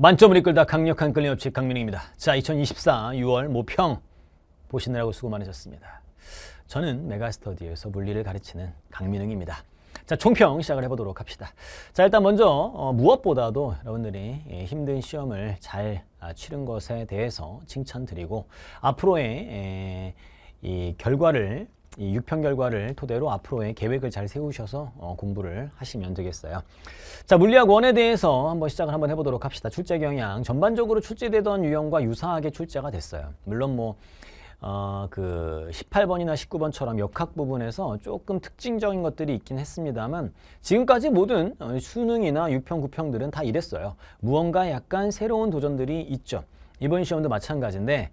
만점을 이끌다 강력한 끌림없이 강민입니다. 자, 2024 6월 모평 보시느라고 수고 많으셨습니다. 저는 메가스터디에서 물리를 가르치는 강민웅입니다. 자, 총평 시작을 해보도록 합시다. 자, 일단 먼저 어, 무엇보다도 여러분들이 예, 힘든 시험을 잘 아, 치른 것에 대해서 칭찬드리고 앞으로의 에, 예, 이 결과를 이 6편 결과를 토대로 앞으로의 계획을 잘 세우셔서 어, 공부를 하시면 되겠어요. 자, 물리학 1에 대해서 한번 시작을 한번 해보도록 합시다. 출제 경향. 전반적으로 출제되던 유형과 유사하게 출제가 됐어요. 물론 뭐, 어, 그 18번이나 19번처럼 역학 부분에서 조금 특징적인 것들이 있긴 했습니다만 지금까지 모든 어, 수능이나 6평, 9평들은 다 이랬어요. 무언가 약간 새로운 도전들이 있죠. 이번 시험도 마찬가지인데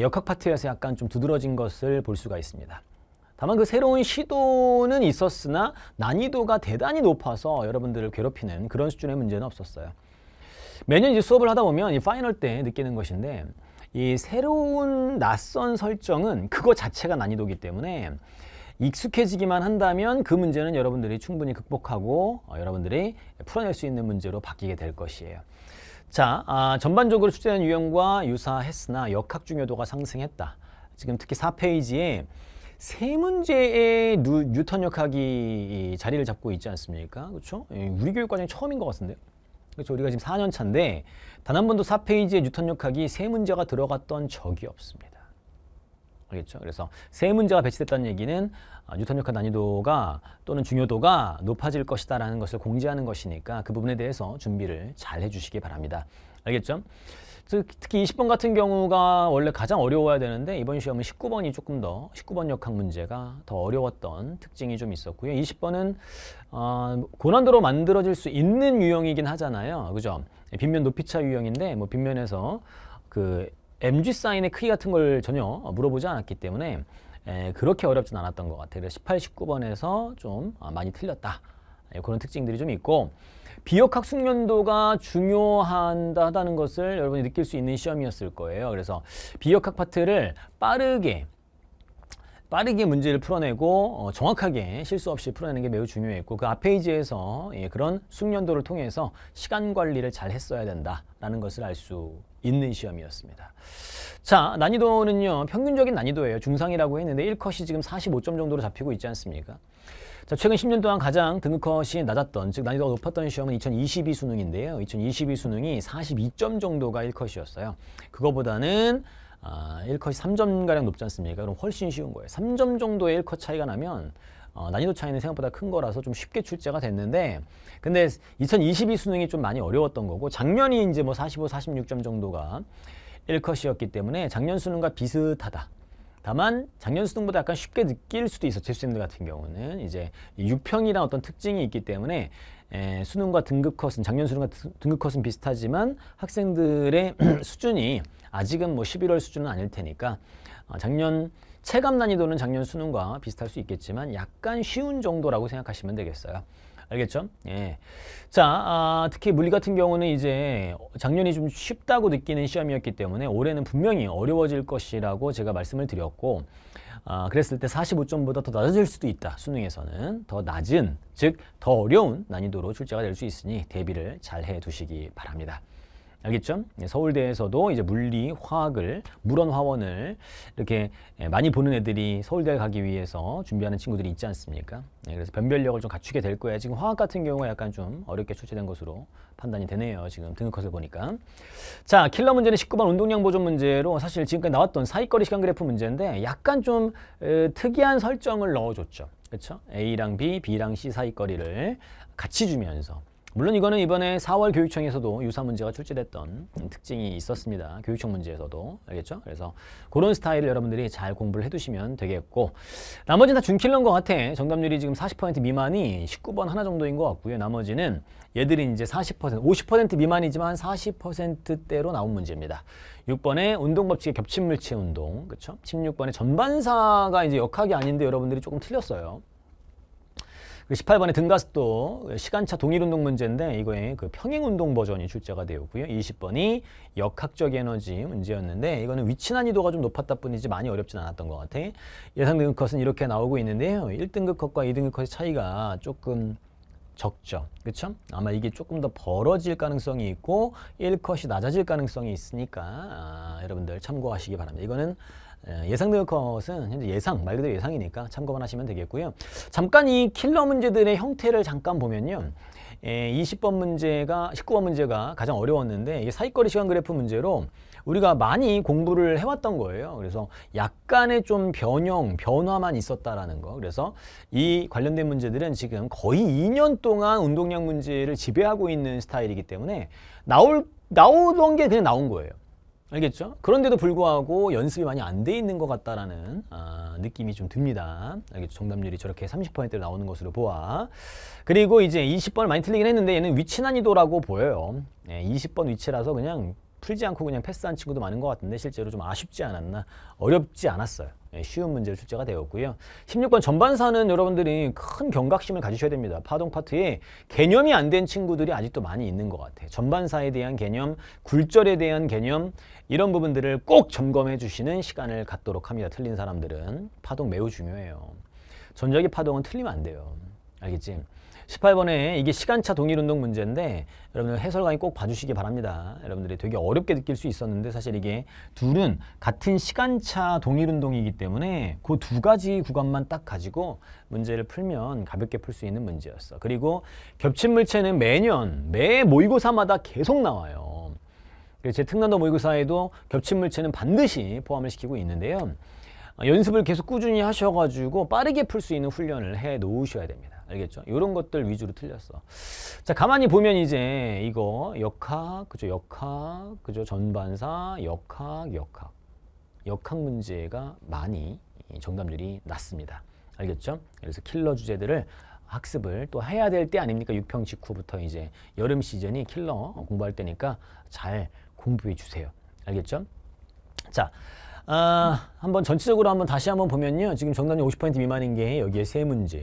역학 파트에서 약간 좀 두드러진 것을 볼 수가 있습니다. 다만 그 새로운 시도는 있었으나 난이도가 대단히 높아서 여러분들을 괴롭히는 그런 수준의 문제는 없었어요. 매년 이제 수업을 하다 보면 이 파이널 때 느끼는 것인데 이 새로운 낯선 설정은 그거 자체가 난이도기 이 때문에 익숙해지기만 한다면 그 문제는 여러분들이 충분히 극복하고 어, 여러분들이 풀어낼 수 있는 문제로 바뀌게 될 것이에요. 자, 아, 전반적으로 출제된 유형과 유사했으나 역학 중요도가 상승했다. 지금 특히 4페이지에 세 문제의 뉴턴 역학이 자리를 잡고 있지 않습니까? 그렇죠? 예, 우리 교육 과정이 처음인 것 같은데요. 그렇죠? 우리가 지금 4년 차인데 단 한 번도 4페이지의 뉴턴 역학이 세 문제가 들어갔던 적이 없습니다. 알겠죠? 그래서 세 문제가 배치됐다는 얘기는 아, 뉴턴 역학 난이도가 또는 중요도가 높아질 것이다라는 것을 공지하는 것이니까 그 부분에 대해서 준비를 잘 해주시기 바랍니다. 알겠죠? 특히 20번 같은 경우가 원래 가장 어려워야 되는데 이번 시험은 19번이 조금 더 19번 역학 문제가 더 어려웠던 특징이 좀 있었고요. 20번은 어, 고난도로 만들어질 수 있는 유형이긴 하잖아요. 그죠? 빗면 높이차 유형인데 뭐 빗면에서 그 mg 사인의 크기 같은 걸 전혀 물어보지 않았기 때문에 에, 그렇게 어렵진 않았던 것 같아요. 18, 19번에서 좀 아, 많이 틀렸다. 예, 그런 특징들이 좀 있고 비역학 숙련도가 중요하다는 것을 여러분이 느낄 수 있는 시험이었을 거예요. 그래서 비역학 파트를 빠르게 빠르게 문제를 풀어내고 어, 정확하게 실수 없이 풀어내는 게 매우 중요했고 그 앞페이지에서 예, 그런 숙련도를 통해서 시간 관리를 잘 했어야 된다라는 것을 알 수 있는 시험이었습니다. 자 난이도는요 평균적인 난이도예요. 중상이라고 했는데 1컷이 지금 45점 정도로 잡히고 있지 않습니까? 자, 최근 10년 동안 가장 등급컷이 낮았던, 즉 난이도가 높았던 시험은 2022 수능인데요. 2022 수능이 42점 정도가 1컷이었어요. 그거보다는 아, 1컷이 3점가량 높지 않습니까? 그럼 훨씬 쉬운 거예요. 3점 정도의 1컷 차이가 나면 어, 난이도 차이는 생각보다 큰 거라서 좀 쉽게 출제가 됐는데 근데 2022 수능이 좀 많이 어려웠던 거고 작년이 이제 뭐 45, 46점 정도가 1컷이었기 때문에 작년 수능과 비슷하다. 다만 작년 수능보다 약간 쉽게 느낄 수도 있어 재수생들 같은 경우는 이제 유평이란 어떤 특징이 있기 때문에 에, 예, 수능과 등급 컷은 작년 수능과 등급 컷은 비슷하지만 학생들의 수준이 아직은 뭐 11월 수준은 아닐 테니까 어, 작년 체감 난이도는 작년 수능과 비슷할 수 있겠지만 약간 쉬운 정도라고 생각하시면 되겠어요. 알겠죠? 예. 자, 아, 특히 물리 같은 경우는 이제 작년이 좀 쉽다고 느끼는 시험이었기 때문에 올해는 분명히 어려워질 것이라고 제가 말씀을 드렸고 아, 그랬을 때 45점보다 더 낮아질 수도 있다. 수능에서는 더 낮은, 즉 더 어려운 난이도로 출제가 될 수 있으니 대비를 잘 해두시기 바랍니다. 알겠죠? 예, 서울대에서도 이제 물리, 화학을, 물원 화원을 이렇게 예, 많이 보는 애들이 서울대를 가기 위해서 준비하는 친구들이 있지 않습니까? 예, 그래서 변별력을 좀 갖추게 될 거예요. 지금 화학 같은 경우가 약간 좀 어렵게 출제된 것으로 판단이 되네요. 지금 등급컷을 보니까. 자, 킬러 문제는 19번 운동량 보존 문제로 사실 지금까지 나왔던 사이거리 시간 그래프 문제인데 약간 좀 으, 특이한 설정을 넣어줬죠. 그렇죠? A랑 B, B랑 C 사이 거리를 같이 주면서 물론 이거는 이번에 4월 교육청에서도 유사 문제가 출제됐던 특징이 있었습니다. 교육청 문제에서도 알겠죠? 그래서 그런 스타일을 여러분들이 잘 공부를 해두시면 되겠고 나머지는 다 중킬러인 것 같아. 정답률이 지금 40% 미만이 19번 하나 정도인 것 같고요. 나머지는 얘들이 이제 40%, 50% 미만이지만 40%대로 나온 문제입니다. 6번에 운동법칙의 겹침물체 운동, 그렇죠? 16번에 전반사가 이제 역학이 아닌데 여러분들이 조금 틀렸어요. 1 그 8번의 등가스도 그 시간차 동일운동 문제인데 이거의 그 평행운동 버전이 출제가 되었고요. 20번이 역학적 에너지 문제였는데 이거는 위치 난이도가 좀 높았다 뿐이지 많이 어렵진 않았던 것 같아. 예상 되는 컷은 이렇게 나오고 있는데요. 1등급 컷과 2등급 컷의 차이가 조금 적죠. 그쵸 아마 이게 조금 더 벌어질 가능성이 있고 1컷이 낮아질 가능성이 있으니까 아, 여러분들 참고하시기 바랍니다. 이거는 예, 예상 대것은 현재 예상, 말 그대로 예상이니까 참고만 하시면 되겠고요. 잠깐 이 킬러 문제들의 형태를 잠깐 보면요. 에, 예, 20번 문제가, 19번 문제가 가장 어려웠는데 이게 사이거리 시간 그래프 문제로 우리가 많이 공부를 해왔던 거예요. 그래서 약간의 좀 변형, 변화만 있었다라는 거. 그래서 이 관련된 문제들은 지금 거의 2년 동안 운동량 문제를 지배하고 있는 스타일이기 때문에 나올, 나오던 게 그냥 나온 거예요. 알겠죠? 그런데도 불구하고 연습이 많이 안 돼 있는 것 같다라는 아, 느낌이 좀 듭니다. 알겠죠? 정답률이 저렇게 30%대로 나오는 것으로 보아. 그리고 이제 20번을 많이 틀리긴 했는데 얘는 위치 난이도라고 보여요. 예, 20번 위치라서 그냥 풀지 않고 그냥 패스한 친구도 많은 것 같은데 실제로 좀 아쉽지 않았나 어렵지 않았어요. 예, 쉬운 문제로 출제가 되었고요. 16번 전반사는 여러분들이 큰 경각심을 가지셔야 됩니다. 파동 파트에 개념이 안 된 친구들이 아직도 많이 있는 것 같아요. 전반사에 대한 개념, 굴절에 대한 개념 이런 부분들을 꼭 점검해 주시는 시간을 갖도록 합니다. 틀린 사람들은 파동 매우 중요해요. 전자기 파동은 틀리면 안 돼요. 알겠지? 18번에 이게 시간차 동일운동 문제인데 여러분들 해설 강의 꼭 봐주시기 바랍니다. 여러분들이 되게 어렵게 느낄 수 있었는데 사실 이게 둘은 같은 시간차 동일운동이기 때문에 그 두 가지 구간만 딱 가지고 문제를 풀면 가볍게 풀 수 있는 문제였어. 그리고 겹친 물체는 매년 매 모의고사마다 계속 나와요. 제 특난도 모의고사에도 겹친 물체는 반드시 포함을 시키고 있는데요. 연습을 계속 꾸준히 하셔가지고 빠르게 풀 수 있는 훈련을 해 놓으셔야 됩니다. 알겠죠? 이런 것들 위주로 틀렸어. 자, 가만히 보면 이제 이거 역학, 그죠? 역학, 그죠? 전반사, 역학, 역학. 역학 문제가 많이 정답률이 낮습니다. 알겠죠? 그래서 킬러 주제들을 학습을 또 해야 될 때 아닙니까? 육평 직후부터 이제 여름 시즌이 킬러 공부할 때니까 잘 공부해 주세요. 알겠죠? 자, 아, 한번 전체적으로 한번 다시 한번 보면요. 지금 정답이 50% 미만인 게 여기에 세 문제.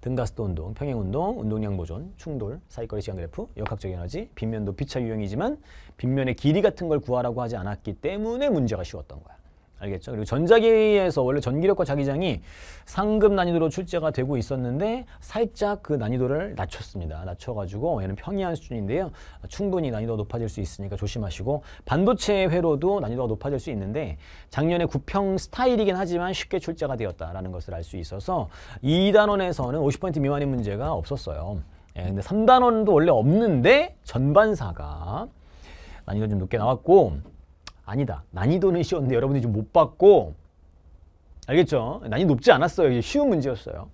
등가스도 운동, 평행 운동, 운동량 보존, 충돌, 사이거리 시간 그래프, 역학적 에너지, 빗면도 피차 유형이지만 빗면의 길이 같은 걸 구하라고 하지 않았기 때문에 문제가 쉬웠던 거야. 알겠죠? 그리고 전자기에서 원래 전기력과 자기장이 상급 난이도로 출제가 되고 있었는데 살짝 그 난이도를 낮췄습니다. 낮춰가지고 얘는 평이한 수준인데요. 충분히 난이도가 높아질 수 있으니까 조심하시고 반도체 회로도 난이도가 높아질 수 있는데 작년에 9평 스타일이긴 하지만 쉽게 출제가 되었다라는 것을 알 수 있어서 2단원에서는 50% 미만의 문제가 없었어요. 예, 근데 3단원도 원래 없는데 전반사가 난이도 좀 높게 나왔고 아니다. 난이도는 쉬웠는데 여러분이 들좀못 봤고 알겠죠? 난이도 높지 않았어요. 쉬운 문제였어요.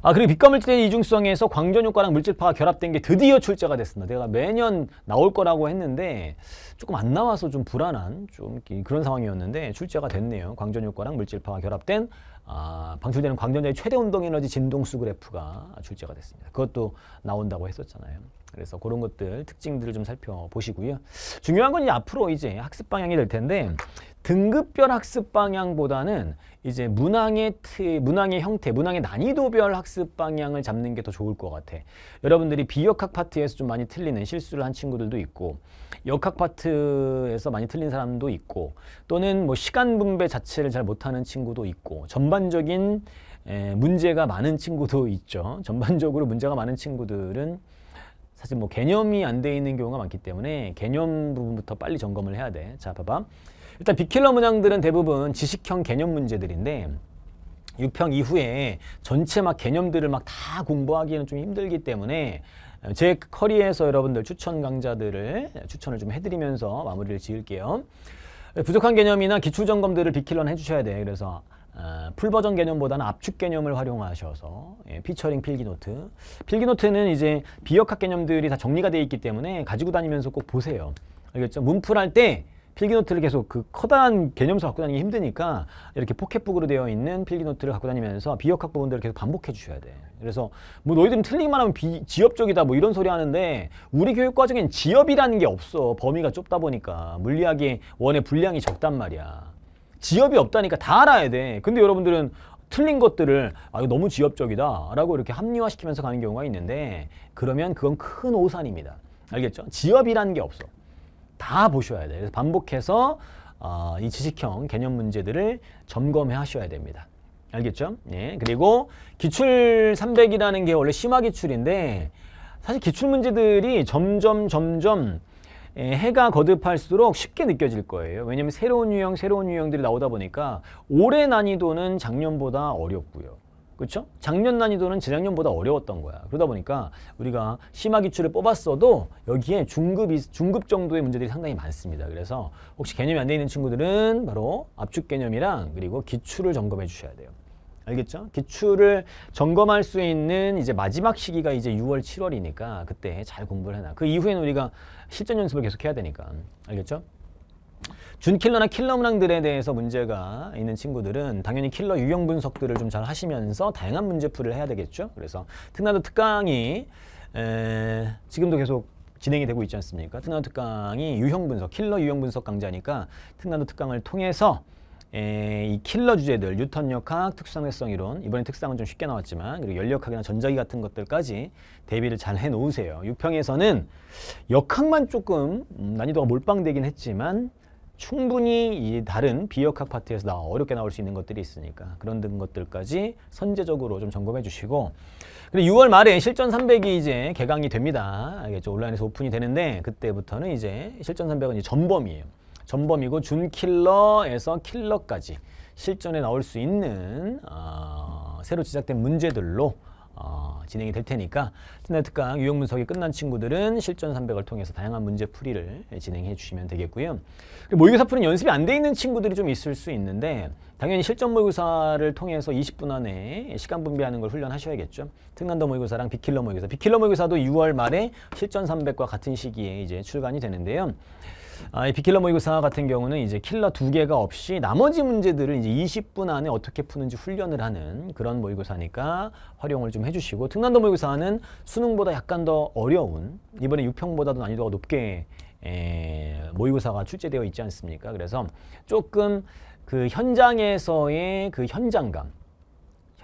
아 그리고 빛과물질의 이중성에서 광전효과랑 물질파가 결합된 게 드디어 출제가 됐습니다. 내가 매년 나올 거라고 했는데 조금 안 나와서 좀 불안한 좀 그런 상황이었는데 출제가 됐네요. 광전효과랑 물질파가 결합된 아, 방출되는 광전자의 최대 운동 에너지 진동수 그래프가 출제가 됐습니다. 그것도 나온다고 했었잖아요. 그래서 그런 것들 특징들을 좀 살펴보시고요. 중요한 건 이제 앞으로 이제 학습 방향이 될 텐데 등급별 학습 방향보다는 이제 문항의 트, 문항의 형태, 문항의 난이도별 학습 방향을 잡는 게 더 좋을 것 같아. 여러분들이 비역학 파트에서 좀 많이 틀리는 실수를 한 친구들도 있고 역학 파트에서 많이 틀린 사람도 있고 또는 뭐 시간 분배 자체를 잘 못하는 친구도 있고 전반적인 에, 문제가 많은 친구도 있죠. 전반적으로 문제가 많은 친구들은 사실 뭐 개념이 안 돼 있는 경우가 많기 때문에 개념 부분부터 빨리 점검을 해야 돼. 자, 봐봐. 일단 비킬러 문항들은 대부분 지식형 개념 문제들인데 6평 이후에 전체 막 개념들을 막 다 공부하기에는 좀 힘들기 때문에 제 커리에서 여러분들 추천 강좌들을 추천을 좀 해드리면서 마무리를 지을게요. 부족한 개념이나 기출 점검들을 비킬러는 해주셔야 돼 그래서 아, 풀버전 개념보다는 압축 개념을 활용하셔서 예, 피처링 필기노트 필기노트는 이제 비역학 개념들이 다 정리가 되어 있기 때문에 가지고 다니면서 꼭 보세요 알겠죠? 문풀할 때 필기노트를 계속 그 커다란 개념서 갖고 다니기 힘드니까 이렇게 포켓북으로 되어 있는 필기노트를 갖고 다니면서 비역학 부분들을 계속 반복해 주셔야 돼. 그래서 뭐 너희들은 틀리기만 하면 비, 지엽적이다 뭐 이런 소리 하는데 우리 교육 과정엔 지엽이라는 게 없어. 범위가 좁다 보니까 물리학의 원의 분량이 적단 말이야. 지엽이 없다니까 다 알아야 돼. 근데 여러분들은 틀린 것들을 아 이거 너무 지엽적이다 라고 이렇게 합리화시키면서 가는 경우가 있는데 그러면 그건 큰 오산입니다. 알겠죠? 지엽이라는 게 없어. 다 보셔야 돼. 그래서 반복해서 어, 이 지식형 개념 문제들을 점검해 하셔야 됩니다. 알겠죠? 예. 그리고 기출 300이라는 게 원래 심화 기출인데 사실 기출 문제들이 점점 점점 예, 해가 거듭할수록 쉽게 느껴질 거예요. 왜냐면 하 새로운 유형, 새로운 유형들이 나오다 보니까 올해 난이도는 작년보다 어렵고요. 그렇죠? 작년 난이도는 재작년보다 어려웠던 거야. 그러다 보니까 우리가 심화 기출을 뽑았어도 여기에 중급이 중급 정도의 문제들이 상당히 많습니다. 그래서 혹시 개념이 안 돼 있는 친구들은 바로 압축 개념이랑 그리고 기출을 점검해 주셔야 돼요. 알겠죠? 기출을 점검할 수 있는 이제 마지막 시기가 이제 6월, 7월이니까 그때 잘 공부를 해놔. 그 이후에는 우리가 실전 연습을 계속 해야 되니까. 알겠죠? 준킬러나 킬러 문항들에 대해서 문제가 있는 친구들은 당연히 킬러 유형 분석들을 좀 잘 하시면서 다양한 문제풀을 해야 되겠죠. 그래서 특나도 특강이 에, 지금도 계속 진행이 되고 있지 않습니까? 특나도 특강이 유형 분석, 킬러 유형 분석 강좌니까 특나도 특강을 통해서 에, 예, 이 킬러 주제들, 뉴턴 역학, 특수상대성 이론, 이번엔 특상은 좀 쉽게 나왔지만 그리고 열역학이나 전자기 같은 것들까지 대비를 잘 해놓으세요. 6평에서는 역학만 조금 음, 난이도가 몰빵되긴 했지만 충분히 이 다른 비역학 파트에서 나 어렵게 나올 수 있는 것들이 있으니까 그런 것들까지 선제적으로 좀 점검해 주시고 그리고 6월 말에 실전 300이 이제 개강이 됩니다. 알겠죠? 온라인에서 오픈이 되는데 그때부터는 이제 실전 300은 이제 전범이에요. 전범이고 준킬러에서 킬러까지 실전에 나올 수 있는 어, 새로 제작된 문제들로 어, 진행이 될 테니까 스나 특강 유형 분석이 끝난 친구들은 실전 300을 통해서 다양한 문제 풀이를 진행해 주시면 되겠고요. 모의고사 풀는 연습이 안 돼 있는 친구들이 좀 있을 수 있는데 당연히 실전 모의고사를 통해서 20분 안에 시간 분배하는 걸 훈련하셔야겠죠. 특강도 모의고사랑 비킬러 모의고사. 비킬러 모의고사도 6월 말에 실전 300과 같은 시기에 이제 출간이 되는데요. 아, 이 비킬러 모의고사 같은 경우는 이제 킬러 두 개가 없이 나머지 문제들을 이제 20분 안에 어떻게 푸는지 훈련을 하는 그런 모의고사니까 활용을 좀 해주시고 특난도 모의고사는 수능보다 약간 더 어려운 이번에 6평보다도 난이도가 높게 에, 모의고사가 출제되어 있지 않습니까? 그래서 조금 그 현장에서의 그 현장감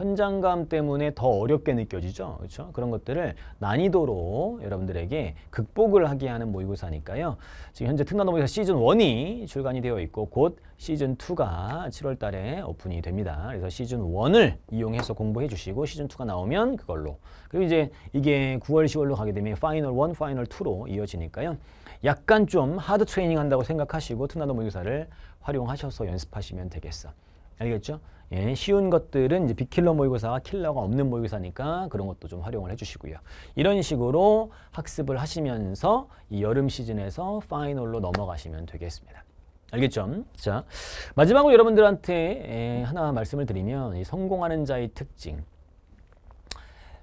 현장감 때문에 더 어렵게 느껴지죠. 그렇죠? 그런 것들을 난이도로 여러분들에게 극복을 하게 하는 모의고사니까요. 지금 현재 특단모의고사 시즌 1이 출간이 되어 있고 곧 시즌 2가 7월 달에 오픈이 됩니다. 그래서 시즌 1을 이용해서 공부해 주시고 시즌 2가 나오면 그걸로 그리고 이제 이게 9월, 10월로 가게 되면 파이널 1, 파이널 2로 이어지니까요. 약간 좀 하드 트레이닝 한다고 생각하시고 특단모의고사를 활용하셔서 연습하시면 되겠어. 알겠죠? 예, 쉬운 것들은 이제 비킬러 모의고사와 킬러가 없는 모의고사니까 그런 것도 좀 활용을 해주시고요. 이런 식으로 학습을 하시면서 이 여름 시즌에서 파이널로 넘어가시면 되겠습니다. 알겠죠? 자, 마지막으로 여러분들한테 예, 하나 말씀을 드리면 성공하는 자의 특징.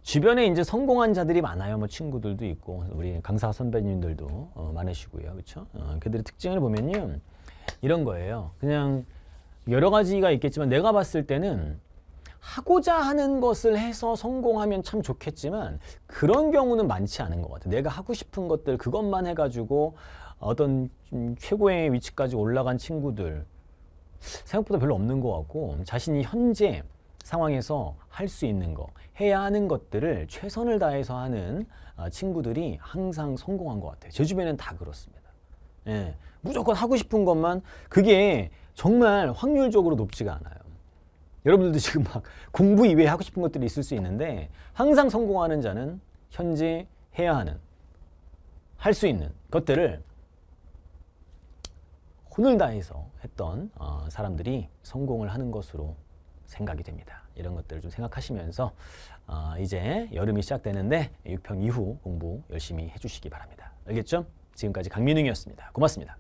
주변에 이제 성공한 자들이 많아요. 뭐 친구들도 있고 우리 강사 선배님들도 어, 많으시고요. 그렇죠? 어, 그들의 특징을 보면요. 이런 거예요. 그냥 여러 가지가 있겠지만 내가 봤을 때는 하고자 하는 것을 해서 성공하면 참 좋겠지만 그런 경우는 많지 않은 것 같아요. 내가 하고 싶은 것들 그것만 해가지고 어떤 최고의 위치까지 올라간 친구들 생각보다 별로 없는 것 같고 자신이 현재 상황에서 할 수 있는 거 해야 하는 것들을 최선을 다해서 하는 아, 친구들이 항상 성공한 것 같아요. 제 주변엔 다 그렇습니다. 예, 무조건 하고 싶은 것만 그게 정말 확률적으로 높지가 않아요. 여러분들도 지금 막 공부 이외에 하고 싶은 것들이 있을 수 있는데 항상 성공하는 자는 현재 해야 하는 할 수 있는 것들을 혼을 다해서 했던 어, 사람들이 성공을 하는 것으로 생각이 됩니다. 이런 것들을 좀 생각하시면서 어, 이제 여름이 시작되는데 6평 이후 공부 열심히 해주시기 바랍니다. 알겠죠? 지금까지 강민웅이었습니다. 고맙습니다.